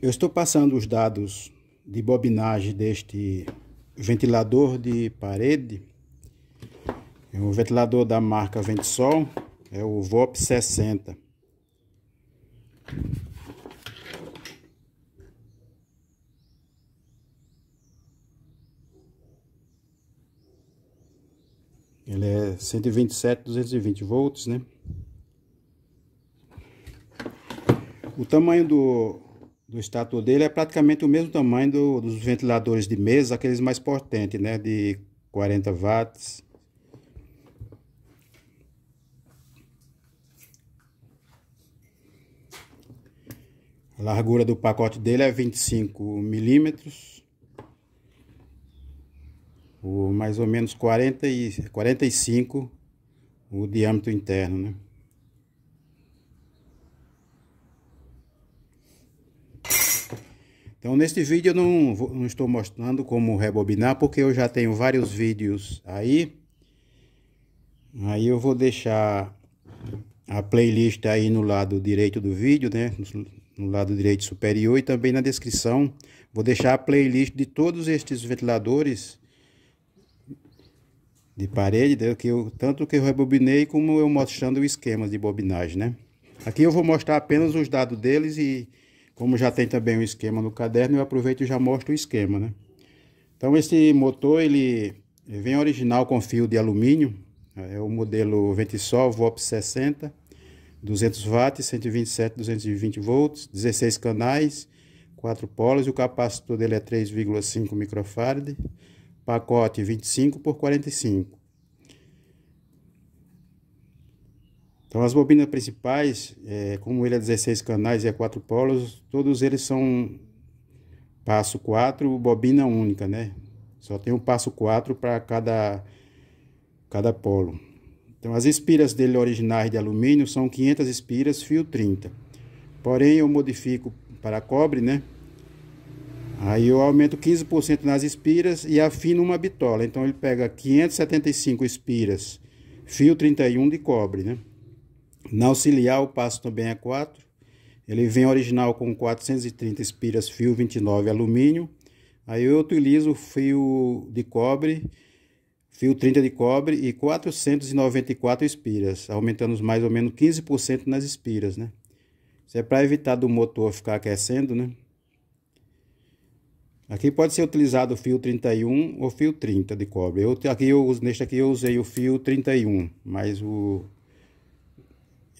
Eu estou passando os dados de bobinagem deste ventilador de parede. É um ventilador da marca Ventisol, é o VOP 60. Ele é 127, 220 volts, né? O tamanho do do estátua dele é praticamente o mesmo tamanho do, dos ventiladores de mesa, aqueles mais potentes, né? De 40 watts. A largura do pacote dele é 25 milímetros. Ou mais ou menos 40 e, 45 o diâmetro interno, né? Então, neste vídeo eu não, não estou mostrando como rebobinar, porque eu já tenho vários vídeos aí. Aí eu vou deixar a playlist aí no lado direito do vídeo, né? No lado direito superior e também na descrição. Vou deixar a playlist de todos estes ventiladores de parede, né? que eu, tanto que eu rebobinei como eu mostrando o esquema de bobinagem, né? Aqui eu vou mostrar apenas os dados deles e como já tem também o um esquema no caderno, eu aproveito e já mostro o esquema, né? Então esse motor, ele vem original com fio de alumínio, né? é o modelo Ventisol VOP 60, 200 watts, 127, 220 volts, 16 canais, 4 polos, o capacitor dele é 3,5 microfarad, pacote 25 por 45. Então as bobinas principais, é, como ele é 16 canais e é 4 polos, todos eles são passo 4, bobina única, né? Só tem um passo 4 para cada, cada polo. Então as espiras dele originais de alumínio são 500 espiras fio 30. Porém eu modifico para cobre, né? Aí eu aumento 15% nas espiras e afino uma bitola. Então ele pega 575 espiras, fio 31 de cobre, né? Na auxiliar, o passo também é 4. Ele vem original com 430 espiras, fio 29 alumínio. Aí eu utilizo fio de cobre, fio 30 de cobre e 494 espiras, aumentando mais ou menos 15% nas espiras, né? Isso é para evitar do motor ficar aquecendo, né? Aqui pode ser utilizado o fio 31 ou fio 30 de cobre. Eu, aqui eu, neste aqui eu usei o fio 31, mas o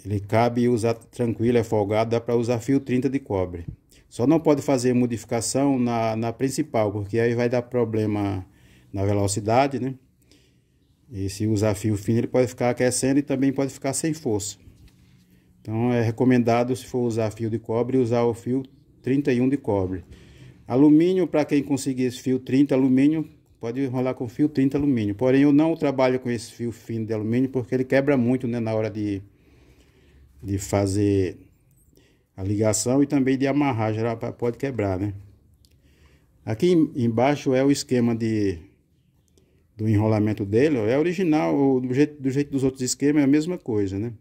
ele cabe usar tranquilo, é folgado, dá para usar fio 30 de cobre. Só não pode fazer modificação na, na principal, porque aí vai dar problema na velocidade, né? E se usar fio fino, ele pode ficar aquecendo e também pode ficar sem força. Então é recomendado, se for usar fio de cobre, usar o fio 31 de cobre. Alumínio, para quem conseguir esse fio 30 alumínio, pode enrolar com fio 30 alumínio. Porém, eu não trabalho com esse fio fino de alumínio, porque ele quebra muito né, na hora de de fazer a ligação e também de amarrar, já pode quebrar, né? Aqui embaixo é o esquema de, do enrolamento dele, é original, ou do jeito, do jeito dos outros esquemas é a mesma coisa, né?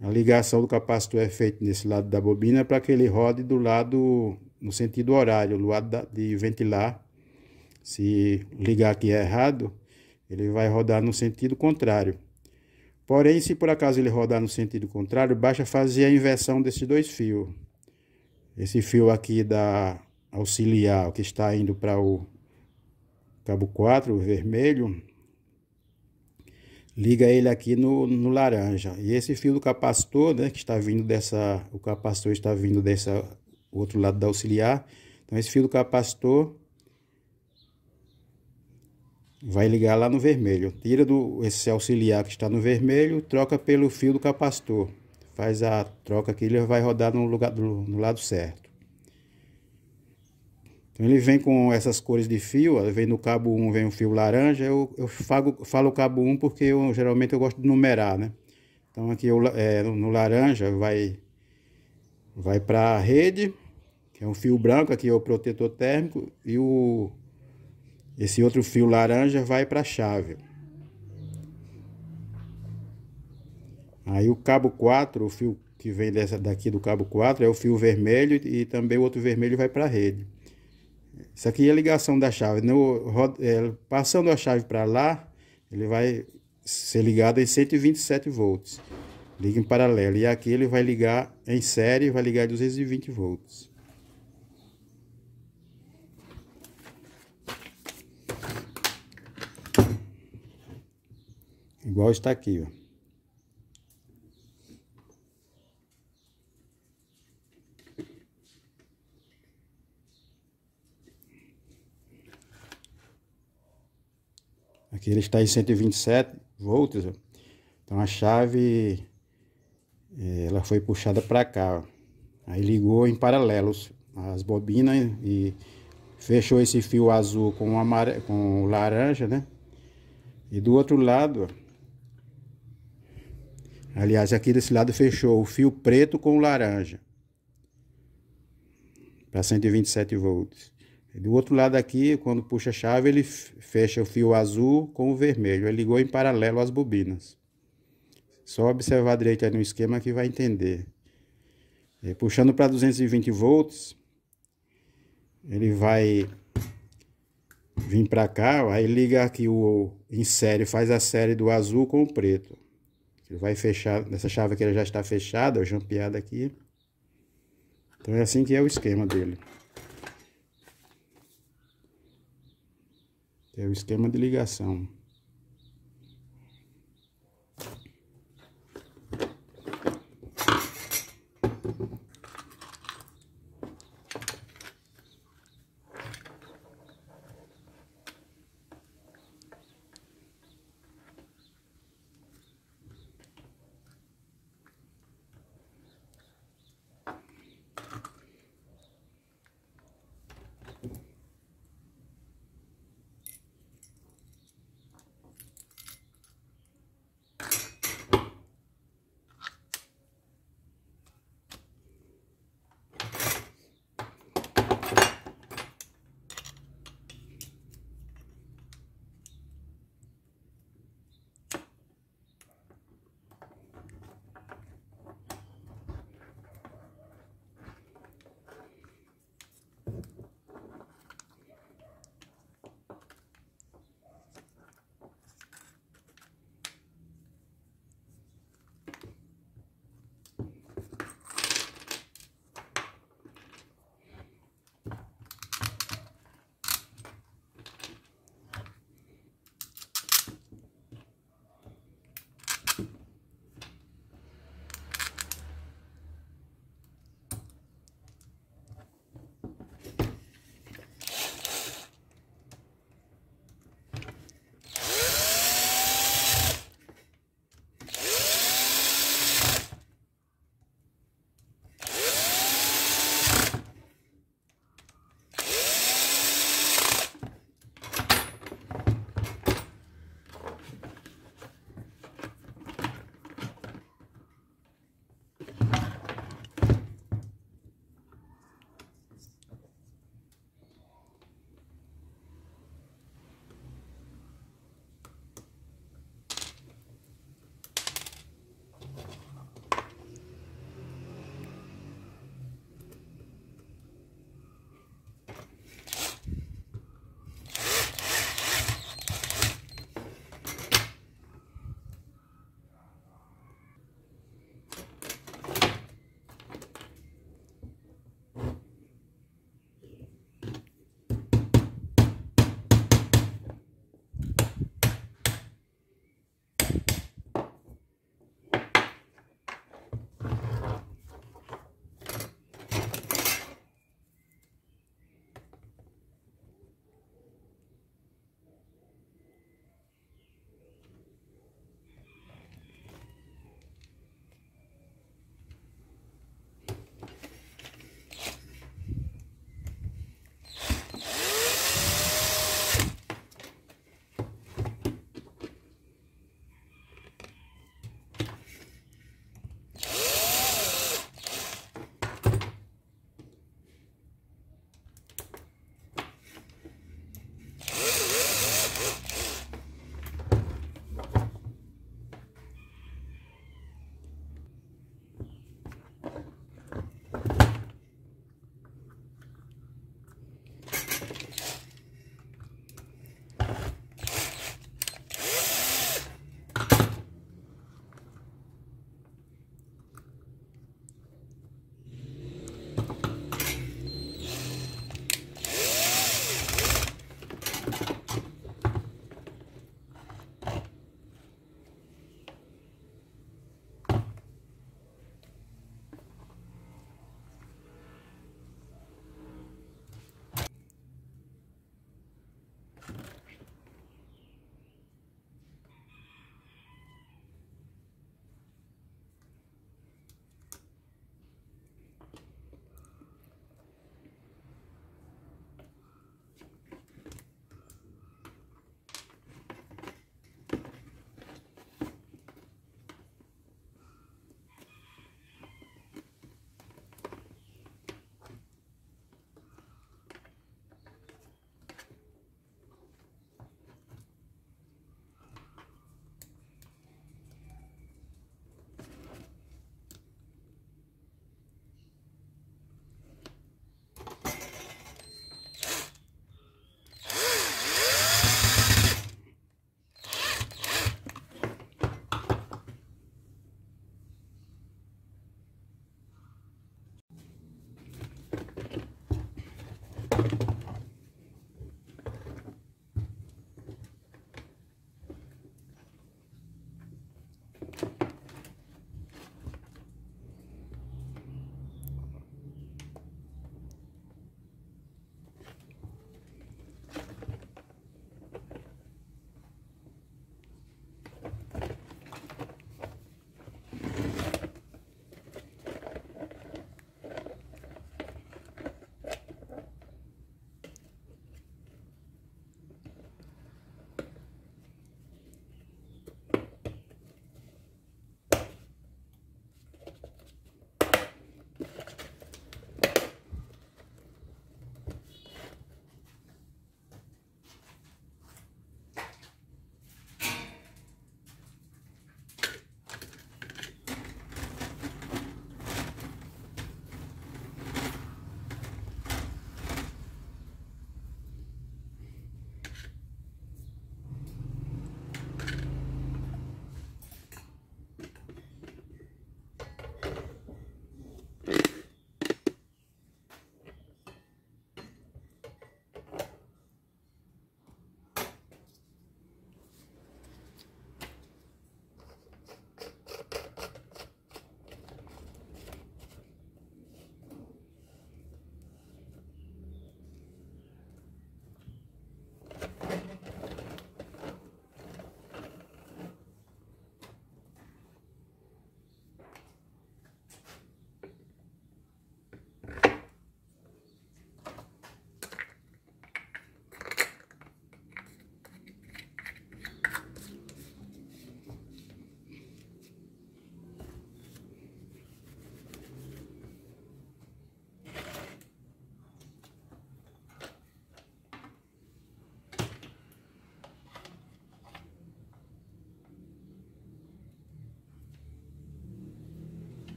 A ligação do capacitor é feita nesse lado da bobina para que ele rode do lado, no sentido horário, do lado da, de ventilar. Se ligar aqui é errado, ele vai rodar no sentido contrário. Porém, se por acaso ele rodar no sentido contrário, basta fazer a inversão desses dois fios. Esse fio aqui da auxiliar, que está indo para o cabo 4, o vermelho, liga ele aqui no, no laranja. E esse fio do capacitor, né, que está vindo dessa, o capacitor está vindo dessa outro lado da auxiliar. Então esse fio do capacitor vai ligar lá no vermelho. Tira do esse auxiliar que está no vermelho, troca pelo fio do capacitor. Faz a troca que ele vai rodar no, lugar, no lado certo. Então ele vem com essas cores de fio, ó, vem no cabo 1, vem o fio laranja, eu, eu fago, falo cabo 1 porque eu, geralmente eu gosto de numerar, né? Então aqui eu, é, no laranja vai, vai para a rede, que é um fio branco, aqui é o protetor térmico, e o esse outro fio laranja vai para a chave. Aí o cabo 4, o fio que vem dessa daqui do cabo 4 é o fio vermelho e também o outro vermelho vai para a rede. Isso aqui é a ligação da chave. No, é, passando a chave para lá, ele vai ser ligado em 127 volts. Liga em paralelo. E aqui ele vai ligar em série, vai ligar em 220 volts. Igual está aqui, ó. Aqui ele está em 127 volts, Então a chave é, ela foi puxada para cá, Aí ligou em paralelos as bobinas e fechou esse fio azul com, amare... com laranja, né? E do outro lado, ó, Aliás, aqui desse lado fechou o fio preto com o laranja. Para 127 volts. Do outro lado aqui, quando puxa a chave, ele fecha o fio azul com o vermelho. Ele ligou em paralelo às bobinas. Só observar direito aí no esquema que vai entender. É, e puxando para 220 volts, ele vai vir para cá, aí liga aqui o insere, faz a série do azul com o preto. Ele vai fechar nessa chave que ele já está fechada, eu jampeado aqui. Então é assim que é o esquema dele. É o esquema de ligação.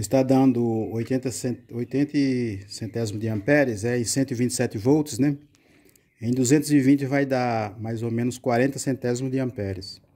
está dando 80, 80 centésimos de amperes, é, e 127 volts, né? Em 220 vai dar mais ou menos 40 centésimos de amperes.